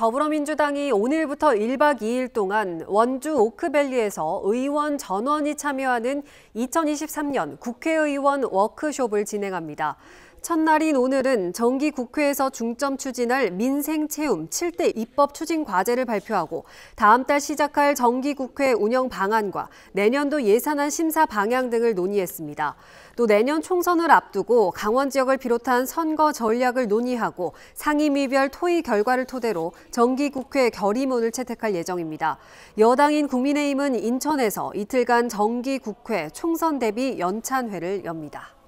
더불어민주당이 오늘부터 1박 2일 동안 원주 오크밸리에서 의원 전원이 참여하는 2023년 국회의원 워크숍을 진행합니다. 첫날인 오늘은 정기국회에서 중점 추진할 민생채움 7대 입법 추진 과제를 발표하고 다음 달 시작할 정기국회 운영 방안과 내년도 예산안 심사 방향 등을 논의했습니다. 또 내년 총선을 앞두고 강원 지역을 비롯한 선거 전략을 논의하고 상임위별 토의 결과를 토대로 정기국회 결의문을 채택할 예정입니다. 여당인 국민의힘은 인천에서 이틀간 정기국회 총선 대비 연찬회를 엽니다.